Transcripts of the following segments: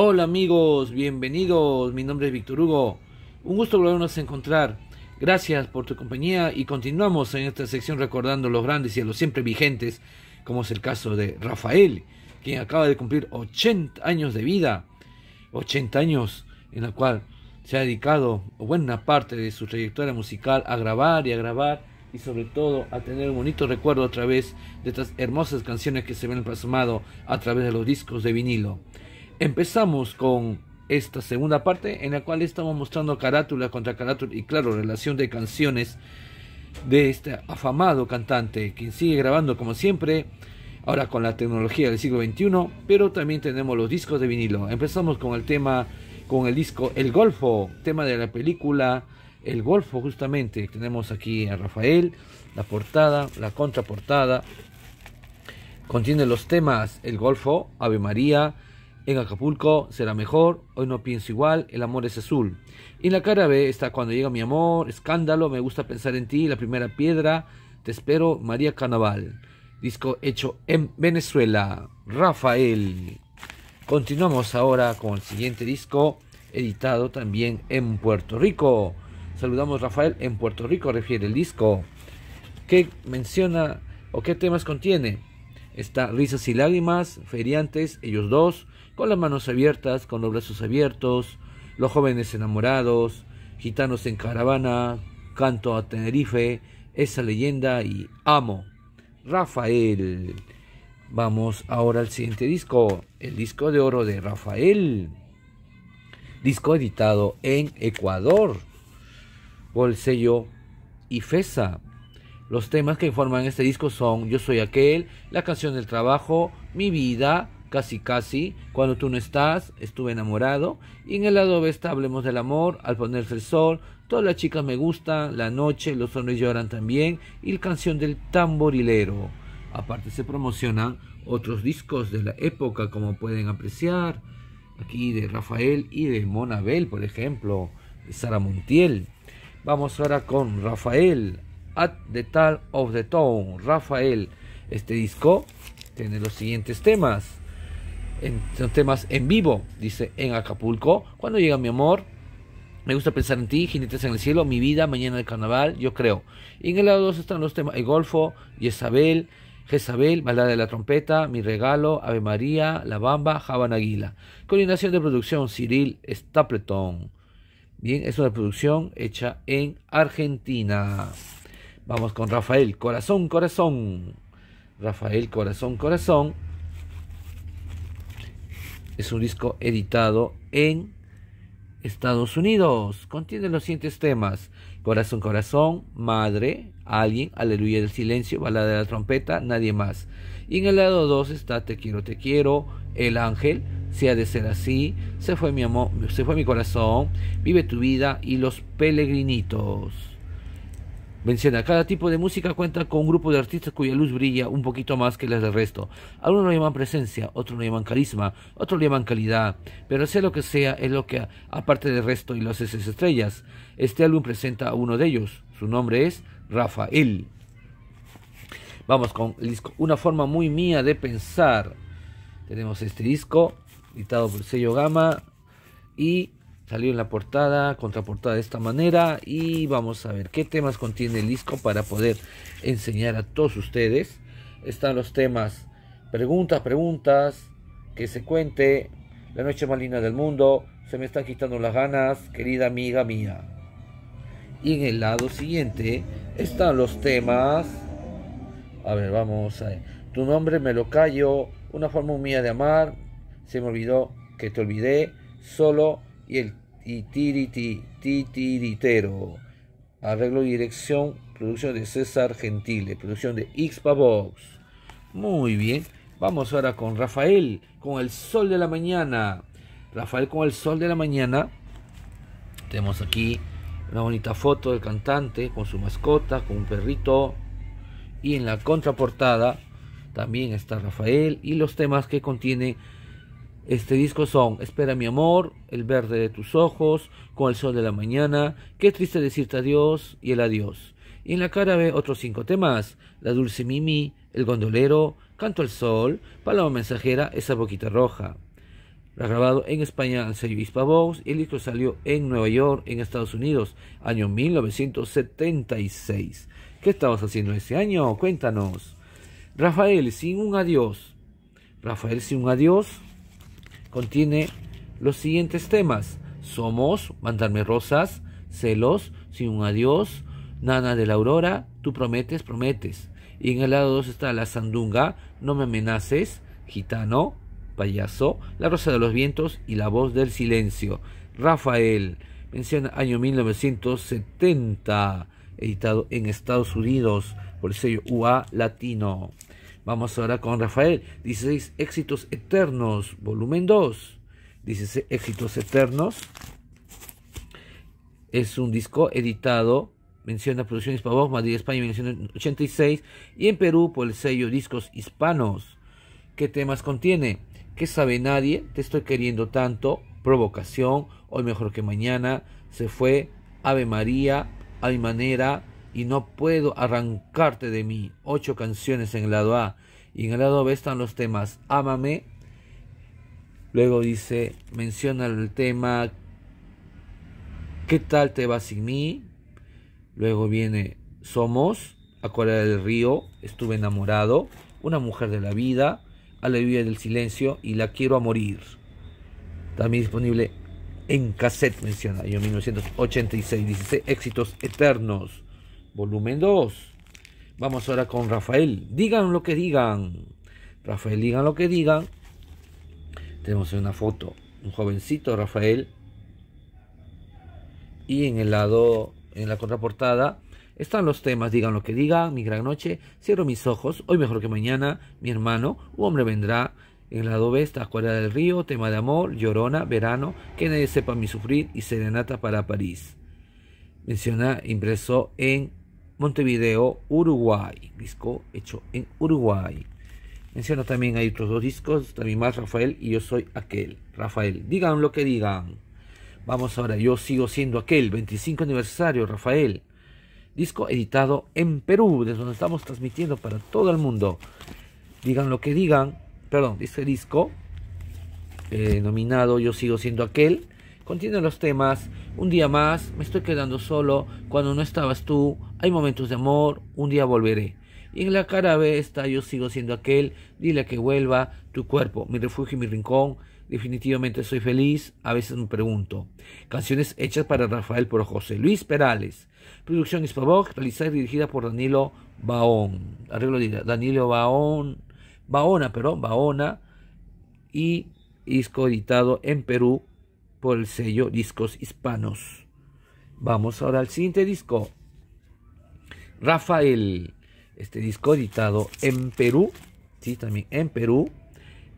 Hola amigos, bienvenidos. Mi nombre es Víctor Hugo. Un gusto volvernos a encontrar. Gracias por tu compañía y continuamos en esta sección recordando los grandes y a los siempre vigentes, como es el caso de Rafael, quien acaba de cumplir 80 años de vida. 80 años en la cual se ha dedicado buena parte de su trayectoria musical a grabar y a grabar y sobre todo a tener un bonito recuerdo a través de estas hermosas canciones que se ven plasmado a través de los discos de vinilo. Empezamos con esta segunda parte en la cual estamos mostrando carátula contra carátula y claro, relación de canciones de este afamado cantante quien sigue grabando como siempre, ahora con la tecnología del siglo XXI, pero también tenemos los discos de vinilo. Empezamos con el tema, con el disco El Golfo, tema de la película El Golfo justamente. Tenemos aquí a Rafael, la portada, la contraportada. Contiene los temas El Golfo, Ave María, en Acapulco será mejor, hoy no pienso igual, el amor es azul. Y en la cara B está cuando llega mi amor, escándalo, me gusta pensar en ti, la primera piedra, te espero, María Carnaval. Disco hecho en Venezuela, Rafael. Continuamos ahora con el siguiente disco, editado también en Puerto Rico. Saludamos Rafael en Puerto Rico, refiere el disco. ¿Qué menciona o qué temas contiene? Está Risas y Lágrimas, Feriantes, Ellos Dos, con las manos abiertas, con los brazos abiertos, los jóvenes enamorados, gitanos en caravana, canto a Tenerife, esa leyenda y amo. Rafael. Vamos ahora al siguiente disco, el disco de oro de Rafael. Disco editado en Ecuador Bolsello y sello IFESA. Los temas que informan este disco son Yo soy aquel, La canción del trabajo, Mi vida, Casi casi, cuando tú no estás, estuve enamorado. Y en el lado B está Hablemos del amor, al ponerse el sol, todas las chicas me gustan, la noche, los hombres lloran también y la canción del tamborilero. Aparte se promocionan otros discos de la época como pueden apreciar aquí de Rafael y de Mona Bell por ejemplo, de Sara Montiel. Vamos ahora con Rafael, At the Tal of the Town. Rafael, este disco tiene los siguientes temas en, eh, temas en vivo, dice en Acapulco. Cuando llega mi amor, me gusta pensar en ti, jinetes en el cielo, mi vida, mañana del carnaval, yo creo. en el lado 2 están los temas El Golfo, Jezabel, Jezabel, Balada de la Trompeta, Mi Regalo, Ave María, La Bamba, Javan Aguila. Coordinación de producción, Cyril Stapleton. Bien, es una producción hecha en Argentina. Vamos con Rafael, Corazón, Corazón. Rafael, Corazón, Corazón es un disco editado en Estados Unidos. Contiene los siguientes temas: Corazón, Corazón, Madre, Alguien, Aleluya del Silencio, Balada de la Trompeta, Nadie más. Y en el lado 2 está Te Quiero, Te Quiero, El Ángel, Si ha de ser así, Se fue mi amor, Se fue mi corazón, Vive tu vida y Los peregrinitos. Menciona, cada tipo de música cuenta con un grupo de artistas cuya luz brilla un poquito más que las del resto. Algunos lo llaman presencia, otros lo llaman carisma, otros lo llaman calidad, pero sea lo que sea, es lo que aparte del resto y las estrellas. Este álbum presenta a uno de ellos, su nombre es Rafael. Vamos con el disco Una forma muy mía de pensar. Tenemos este disco, editado por sello Gama, y Salió en la portada, contraportada de esta manera y vamos a ver qué temas contiene el disco para poder enseñar a todos ustedes. Están los temas preguntas, preguntas, que se cuente, la noche más linda del mundo, se me están quitando las ganas, querida amiga mía. Y en el lado siguiente están los temas. A ver, vamos a ver. Tu nombre me lo callo, una forma mía de amar, se me olvidó que te olvidé, solo y el ti titiritero. Arreglo y dirección, producción de César Gentile, producción de xbox Muy bien, vamos ahora con Rafael, con el sol de la mañana. Rafael con el sol de la mañana. Tenemos aquí una bonita foto del cantante con su mascota, con un perrito. Y en la contraportada también está Rafael y los temas que contiene este disco son Espera mi amor, El verde de tus ojos, Con el sol de la mañana, Qué triste decirte adiós y el adiós. Y en la cara ve otros cinco temas, La dulce Mimi, El gondolero, Canto al sol, Paloma mensajera, Esa boquita roja. Grabado en España en sello Hispavox y el disco salió en Nueva York, en Estados Unidos, año 1976. ¿Qué estabas haciendo ese año? Cuéntanos. Rafael, sin un adiós. Rafael, sin un adiós Contiene los siguientes temas: Somos, Mandarme Rosas, Celos, Sin un Adiós, Nana de la Aurora, Tú Prometes, Prometes. Y en el lado 2 está La Sandunga, No Me Amenaces, Gitano, Payaso, La Rosa de los Vientos y La Voz del Silencio. Rafael, menciona año 1970, editado en Estados Unidos por el sello UA Latino. Vamos ahora con Rafael. 16 éxitos eternos, volumen 2. 16 éxitos eternos. Es un disco editado, menciona producción Pavos, Madrid, España, 1986, y en Perú por el sello Discos Hispanos. ¿Qué temas contiene? ¿Qué sabe nadie? Te estoy queriendo tanto, Provocación, Hoy mejor que mañana, Se fue, Ave María, A manera, y no puedo arrancarte de mí. Ocho canciones en el lado A. Y en el lado B están los temas Ámame. Luego dice, menciona el tema ¿Qué tal te vas sin mí? Luego viene Somos, Acuera del Río, Estuve enamorado, Una mujer de la vida, vida del silencio y La quiero a morir. También disponible en cassette, menciona yo 1986, dice éxitos eternos volumen 2. Vamos ahora con Rafael. Digan lo que digan. Rafael, digan lo que digan. Tenemos una foto, un jovencito Rafael. Y en el lado, en la contraportada, están los temas, digan lo que digan, mi gran noche, cierro mis ojos, hoy mejor que mañana, mi hermano, un hombre vendrá. En el lado B está del Río, tema de amor, llorona, verano, que nadie sepa mi sufrir y serenata para París. Menciona impreso en Montevideo, Uruguay. Disco hecho en Uruguay. Menciono también hay otros dos discos, también más Rafael y yo soy aquel. Rafael, digan lo que digan. Vamos ahora, yo sigo siendo aquel, 25 aniversario, Rafael. Disco editado en Perú, desde donde estamos transmitiendo para todo el mundo. Digan lo que digan, perdón, este disco, eh, nominado Yo sigo siendo aquel, contiene los temas un día más, me estoy quedando solo, cuando no estabas tú, hay momentos de amor, un día volveré. Y en la cara B esta, yo sigo siendo aquel, dile que vuelva, tu cuerpo, mi refugio y mi rincón, definitivamente soy feliz, a veces me pregunto. Canciones hechas para Rafael por José Luis Perales. Producción Hispavox, realizada y dirigida por Danilo Baón. Arreglo de Danilo Baón, Baona, perdón, Baona. Y disco editado en Perú por el sello Discos Hispanos. Vamos ahora al siguiente disco. Rafael, este disco editado en Perú, sí, también en Perú,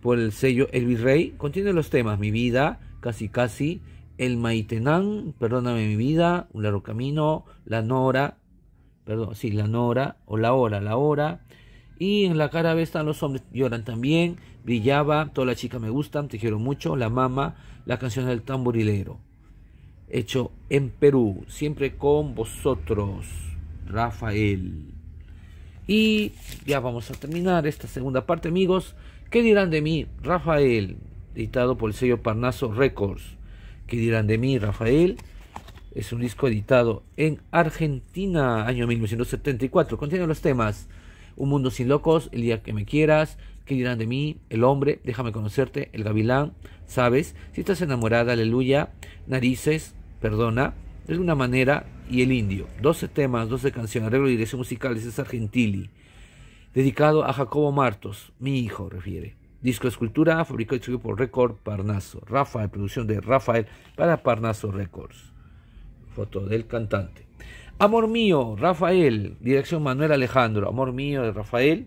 por el sello El Virrey, contiene los temas Mi Vida, Casi Casi, El Maitenán, Perdóname mi Vida, Un Largo Camino, La Nora, perdón, sí, La Nora, o La Hora, La Hora, y en la cara B están los hombres lloran también, Brillaba, toda la chica me gustan, te quiero mucho, La Mama, la canción del tamborilero. Hecho en Perú, siempre con vosotros, Rafael. Y ya vamos a terminar esta segunda parte, amigos. ¿Qué dirán de mí, Rafael? Editado por el sello Parnaso Records. ¿Qué dirán de mí, Rafael? Es un disco editado en Argentina, año 1974. Contiene los temas Un Mundo Sin Locos, El Día Que Me Quieras, ¿Qué dirán de mí? El hombre, déjame conocerte, el gavilán, ¿sabes? Si estás enamorada, aleluya, narices, perdona, de alguna manera, y el indio. 12 temas, 12 canciones, arreglo y dirección musical es César dedicado a Jacobo Martos, mi hijo, refiere. Disco Escultura, fabricado y distribuido por Record Parnaso. Rafael, producción de Rafael para Parnaso Records. Foto del cantante. Amor mío, Rafael, dirección Manuel Alejandro. Amor mío de Rafael,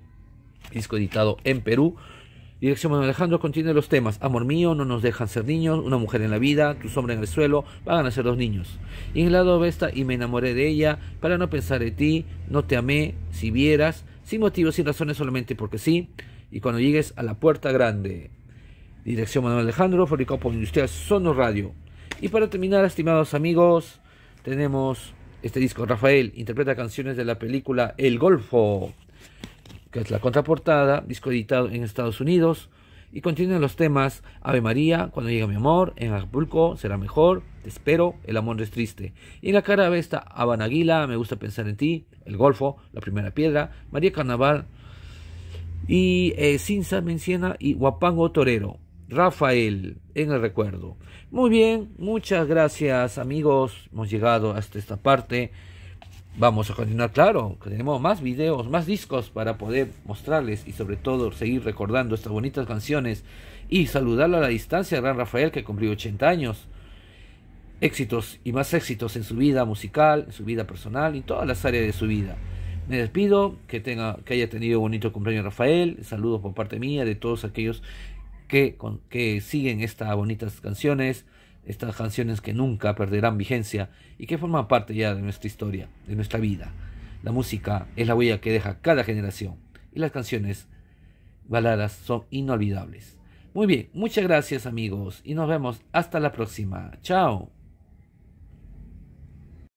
disco editado en Perú. Dirección Manuel Alejandro contiene los temas Amor mío, No nos dejan ser niños, Una mujer en la vida, Tu sombra en el suelo, Van a ser dos niños. Y en el lado besta Y me enamoré de ella, Para no pensar en ti, No te amé, Si vieras, Sin motivos, sin razones, solamente porque sí. Y cuando llegues a la puerta grande. Dirección Manuel Alejandro, fabricado por Industrial Sono Radio. Y para terminar, estimados amigos, tenemos este disco. Rafael interpreta canciones de la película El Golfo que es la contraportada, disco editado en Estados Unidos, y contiene los temas Ave María, Cuando llega mi amor, En Acapulco, Será mejor, Te espero, El amor es triste. Y en la cara de esta, Aguila, Me gusta pensar en ti, El Golfo, La primera piedra, María Carnaval, y eh, Cinza y Guapango Torero. Rafael en el recuerdo. Muy bien, muchas gracias amigos, hemos llegado hasta esta parte. Vamos a continuar, claro, que tenemos más videos, más discos para poder mostrarles y sobre todo seguir recordando estas bonitas canciones y saludarlo a la distancia Gran Rafael que cumplió 80 años. Éxitos y más éxitos en su vida musical, en su vida personal y en todas las áreas de su vida. Me despido, que, tenga, que haya tenido bonito cumpleaños Rafael, saludos por parte mía, de todos aquellos que, que siguen estas bonitas canciones estas canciones que nunca perderán vigencia y que forman parte ya de nuestra historia, de nuestra vida. La música es la huella que deja cada generación y las canciones baladas son inolvidables. Muy bien, muchas gracias amigos y nos vemos hasta la próxima. Chao.